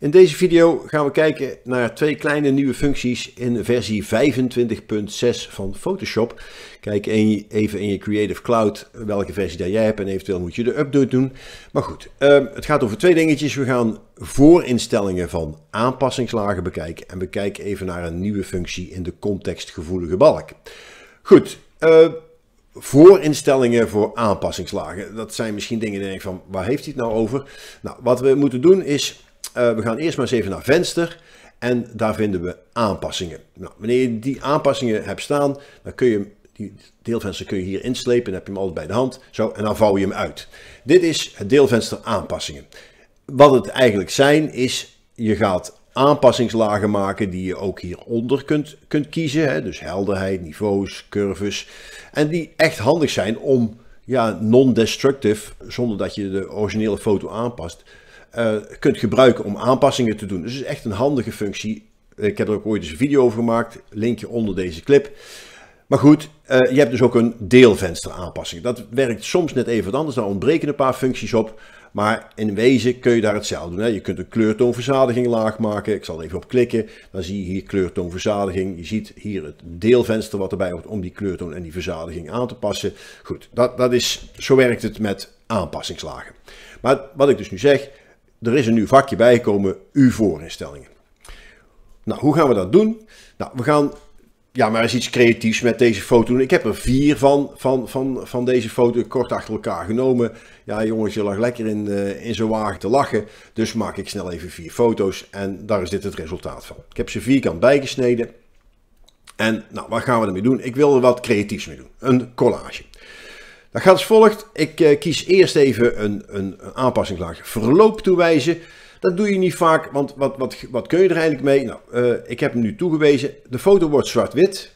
In deze video gaan we kijken naar twee kleine nieuwe functies in versie 25.6 van Photoshop. Kijk even in je Creative Cloud welke versie jij hebt en eventueel moet je de update doen. Maar goed, ehm, het gaat over twee dingetjes. We gaan voorinstellingen van aanpassingslagen bekijken en we kijken even naar een nieuwe functie in de contextgevoelige balk. Goed, ehm, voorinstellingen voor aanpassingslagen. Dat zijn misschien dingen die ik van waar heeft hij het nou over? Nou, wat we moeten doen is eh, we gaan eerst maar eens even naar venster. En daar vinden we aanpassingen. Nou, wanneer je die aanpassingen hebt staan, dan kun je die deelvenster kun je hier inslepen. Dan heb je hem altijd bij de hand. Zo, en dan vouw je hem uit. Dit is het deelvenster aanpassingen. Wat het eigenlijk zijn is, je gaat aanpassingslagen maken die je ook hieronder kunt, kunt kiezen. Hè? Dus helderheid, niveaus, curves. En die echt handig zijn om ja, non-destructive, zonder dat je de originele foto aanpast, eh, kunt gebruiken om aanpassingen te doen. Dus is echt een handige functie. Ik heb er ook ooit eens een video over gemaakt, linkje onder deze clip. Maar goed, eh, je hebt dus ook een deelvenster aanpassing. Dat werkt soms net even wat anders, daar ontbreken een paar functies op. Maar in wezen kun je daar hetzelfde doen. Hè. Je kunt een kleurtoonverzadiging laag maken. Ik zal even op klikken. Dan zie je hier kleurtoonverzadiging. Je ziet hier het deelvenster wat erbij hoort om die kleurtoon en die verzadiging aan te passen. Goed, dat, dat is, zo werkt het met aanpassingslagen. Maar wat ik dus nu zeg, er is een nieuw vakje bijgekomen, U-voorinstellingen. Nou, hoe gaan we dat doen? Nou, we gaan ja, maar eens iets creatiefs met deze foto doen. Ik heb er vier van, van, van, van deze foto kort achter elkaar genomen. Ja, jongens, je lag lekker in, uh, in zo'n wagen te lachen. Dus maak ik snel even vier foto's en daar is dit het resultaat van. Ik heb ze vierkant bijgesneden. En nou, wat gaan we ermee doen? Ik wil er wat creatiefs mee doen. Een collage. Dat gaat als volgt. Ik eh, kies eerst even een, een, een aanpassingslaag verloop toewijzen. Dat doe je niet vaak, want wat, wat, wat kun je er eigenlijk mee? Nou, eh, ik heb hem nu toegewezen. De foto wordt zwart-wit.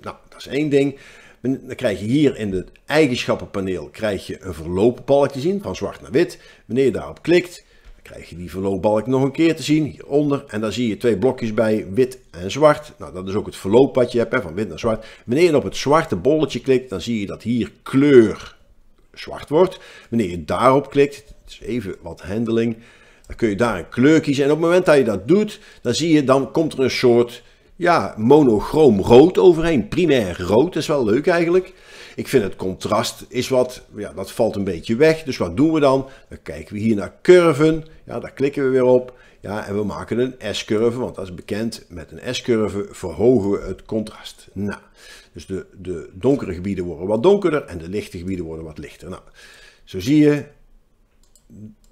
Nou, dat is één ding. Dan krijg je hier in het eigenschappenpaneel krijg je een verloopbalkje zien, van zwart naar wit. Wanneer je daarop klikt, krijg je die verloopbalk nog een keer te zien hieronder. En daar zie je twee blokjes bij, wit en zwart. Nou, dat is ook het verloop wat je hebt, hè, van wit naar zwart. Wanneer je op het zwarte bolletje klikt, dan zie je dat hier kleur zwart wordt. Wanneer je daarop klikt, is even wat handeling, dan kun je daar een kleur kiezen. En op het moment dat je dat doet, dan zie je, dan komt er een soort ja, monochroom rood overheen. Primair rood, dat is wel leuk eigenlijk. Ik vind het contrast is wat, ja, dat valt een beetje weg. Dus wat doen we dan? Dan kijken we hier naar curven. Ja, daar klikken we weer op. Ja, en we maken een S-curve, want als bekend. Met een S-curve verhogen we het contrast. Nou, dus de, de donkere gebieden worden wat donkerder en de lichte gebieden worden wat lichter. Nou, zo zie je,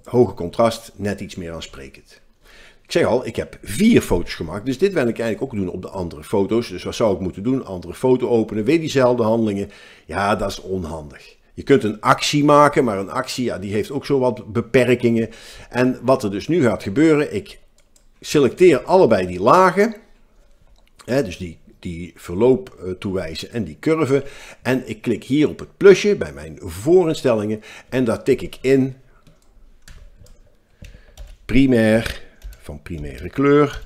hoge contrast, net iets meer aansprekend. Ik zeg al, ik heb vier foto's gemaakt. Dus dit wil ik eigenlijk ook doen op de andere foto's. Dus wat zou ik moeten doen? Andere foto openen, weer diezelfde handelingen. Ja, dat is onhandig. Je kunt een actie maken, maar een actie ja, die heeft ook zo wat beperkingen. En wat er dus nu gaat gebeuren, ik selecteer allebei die lagen. Hè, dus die, die verloop eh, toewijzen en die curve. En ik klik hier op het plusje bij mijn voorinstellingen. En daar tik ik in primair van primaire kleur,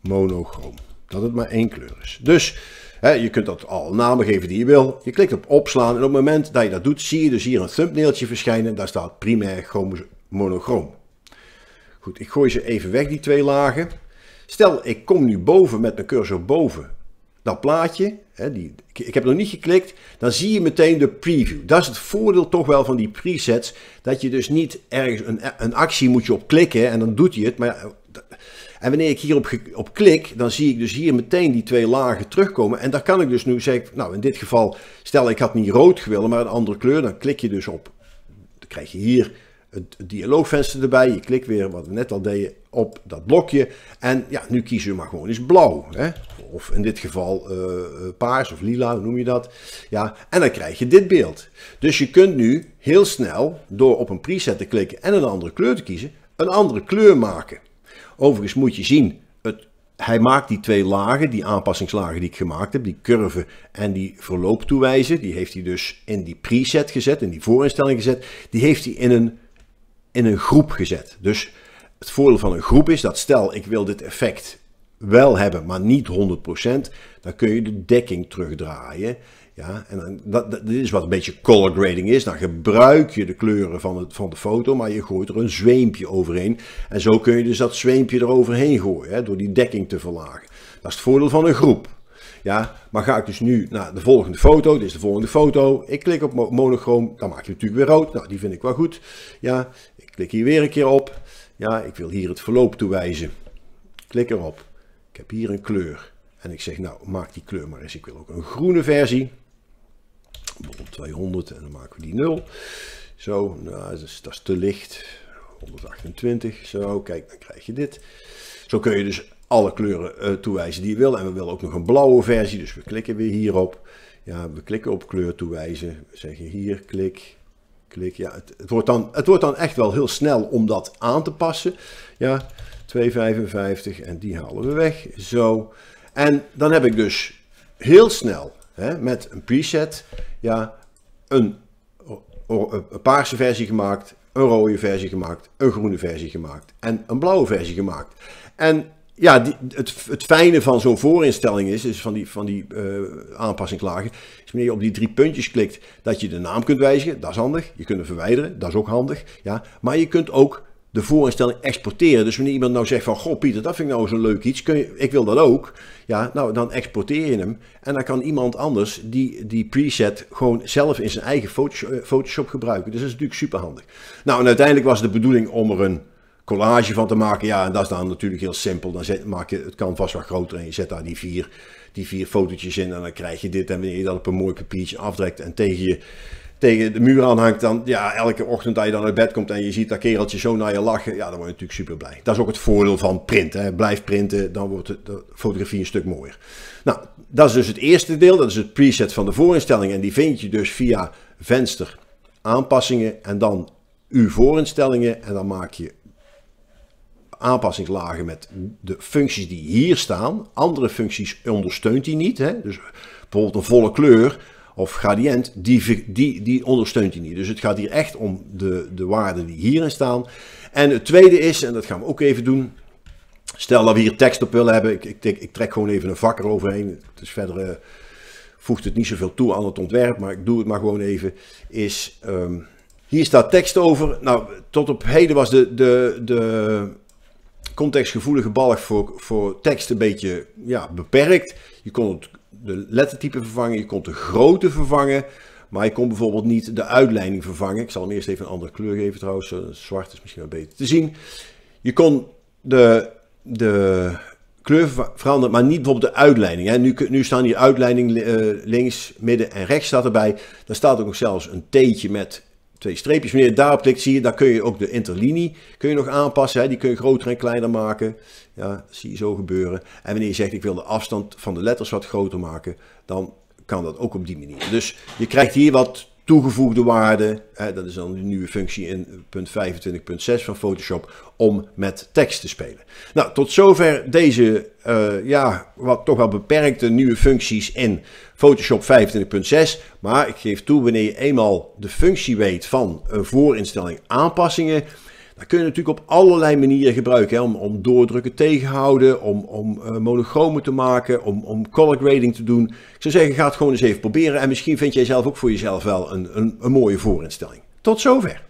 monochroom. Dat het maar één kleur is. Dus hè, je kunt dat al namen geven die je wil. Je klikt op opslaan en op het moment dat je dat doet, zie je dus hier een thumbnailtje verschijnen. Daar staat primair monochroom. Goed, ik gooi ze even weg, die twee lagen. Stel, ik kom nu boven met mijn cursor boven dat plaatje, hè, die, ik heb nog niet geklikt, dan zie je meteen de preview. Dat is het voordeel toch wel van die presets, dat je dus niet ergens een, een actie moet je op klikken en dan doet hij het. Maar, eh, en wanneer ik hierop op klik, dan zie ik dus hier meteen die twee lagen terugkomen. En daar kan ik dus nu zeggen, nou in dit geval, stel ik had niet rood gewild, maar een andere kleur, dan klik je dus op. Dan krijg je hier het, dialoogvenster erbij. Je klikt weer, wat we net al deden, op dat blokje. En ja, nu kiezen we maar gewoon eens blauw. Hè? Of in dit geval eh, eh, paars of lila, hoe noem je dat? Ja, en dan krijg je dit beeld. Dus je kunt nu heel snel, door op een preset te klikken en een andere kleur te kiezen, een andere kleur maken. Overigens moet je zien, het, hij maakt die twee lagen, die aanpassingslagen die ik gemaakt heb, die curve en die verloop toewijzen. die heeft hij dus in die preset gezet, in die voorinstelling gezet, die heeft hij in een in een groep gezet. Dus het voordeel van een groep is dat stel ik wil dit effect wel hebben, maar niet 100%, dan kun je de dekking terugdraaien. Ja, en dat, dat, dit is wat een beetje color grading is. Dan gebruik je de kleuren van, het, van de foto, maar je gooit er een zweempje overheen. En zo kun je dus dat zweempje eroverheen gooien, hè, door die dekking te verlagen. Dat is het voordeel van een groep. Ja, maar ga ik dus nu naar de volgende foto, dit is de volgende foto. Ik klik op monochroom, dan maak je natuurlijk weer rood. Nou, die vind ik wel goed. Ja, ik klik hier weer een keer op. Ja, ik wil hier het verloop toewijzen. Klik erop. Ik heb hier een kleur. En ik zeg, nou, maak die kleur maar eens. Ik wil ook een groene versie. Bijvoorbeeld 200 en dan maken we die 0. Zo, nou, dat, is, dat is te licht. 128, zo, kijk, dan krijg je dit. Zo kun je dus alle kleuren eh, toewijzen die je wil. En we willen ook nog een blauwe versie, dus we klikken weer hierop. Ja, we klikken op kleur toewijzen. We zeggen hier klik, klik. Ja, het, het, wordt dan, het wordt dan echt wel heel snel om dat aan te passen. Ja, 2,55 en die halen we weg. Zo. En dan heb ik dus heel snel hè, met een preset ja, een, een paarse versie gemaakt, een rode versie gemaakt, een groene versie gemaakt en een blauwe versie gemaakt. En ja, die, het, het fijne van zo'n voorinstelling is, is van die, van die uh, eh, aanpassinglagen, is wanneer je op die drie puntjes klikt, dat je de naam kunt wijzigen, dat is handig. Je kunt hem verwijderen, dat is ook handig. Ja. Maar je kunt ook de voorinstelling exporteren. Dus wanneer iemand nou zegt van, goh Pieter, dat vind ik nou zo'n leuk iets, kun je, ik wil dat ook. Ja, nou dan exporteer je hem. En dan kan iemand anders die, die preset gewoon zelf in zijn eigen eh, Photoshop gebruiken. Dus dat is natuurlijk superhandig. Nou, en uiteindelijk was de bedoeling om er een collage van te maken. Ja, en dat is dan natuurlijk heel simpel. Dan zet, maak je het canvas wat groter en je zet daar die vier, die vier fotootjes in en dan krijg je dit. En wanneer je dat op een mooi papiertje afdrekt en tegen je tegen de muur aanhangt, dan ja, elke ochtend dat je dan uit bed komt en je ziet dat kereltje zo naar je lachen, ja, dan word je natuurlijk super blij. Dat is ook het voordeel van printen. Blijf printen, dan wordt de fotografie een stuk mooier. Nou, dat is dus het eerste deel, dat is het preset van de voorinstellingen. En die vind je dus via venster aanpassingen en dan uw voorinstellingen. En dan maak je aanpassingslagen met de functies die hier staan. Andere functies ondersteunt hij niet. Hè? Dus bijvoorbeeld een volle kleur of gradient, die, die, die ondersteunt hij niet. Dus het gaat hier echt om de, de waarden die hierin staan. En het tweede is, en dat gaan we ook even doen. Stel dat we hier tekst op willen hebben. Ik, ik, ik trek gewoon even een vak eroverheen. Het is verder... Eh, voegt het niet zoveel toe aan het ontwerp, maar ik doe het maar gewoon even, is ehm, hier staat tekst over. Nou, tot op heden was de, de, de contextgevoelige balk voor, voor tekst een beetje ja, beperkt. Je kon het, de lettertype vervangen, je kon de grootte vervangen. Maar je kon bijvoorbeeld niet de uitleiding vervangen. Ik zal hem eerst even een andere kleur geven trouwens. Eh, zwart is misschien wel beter te zien. Je kon de, de kleur veranderen, maar niet bijvoorbeeld de uitleiding. Ja, Nu, nu staan hier uitleiding eh, links, midden en rechts staat erbij. Dan staat ook nog zelfs een teetje met twee streepjes. Wanneer je daarop klikt, zie je, daar kun je ook de interlinie kun je nog aanpassen. Hè? Die kun je groter en kleiner maken. Ja, zie je zo gebeuren. En wanneer je zegt, ik wil de afstand van de letters wat groter maken, dan kan dat ook op die manier. Dus je krijgt hier wat toegevoegde waarde, hè, dat is dan de nieuwe functie in punt 25.6 van Photoshop, om met tekst te spelen. Nou, tot zover deze, eh, ja, wat toch wel beperkte nieuwe functies in Photoshop 25.6. Maar ik geef toe, wanneer je eenmaal de functie weet van een voorinstelling aanpassingen, dat kun je natuurlijk op allerlei manieren gebruiken. Hè? Om, om doordrukken tegenhouden, om, om uh, te maken, om, om color grading te doen. Ik zou zeggen, ga het gewoon eens even proberen. En misschien vind jij zelf ook voor jezelf wel een, een, een mooie voorinstelling. Tot zover.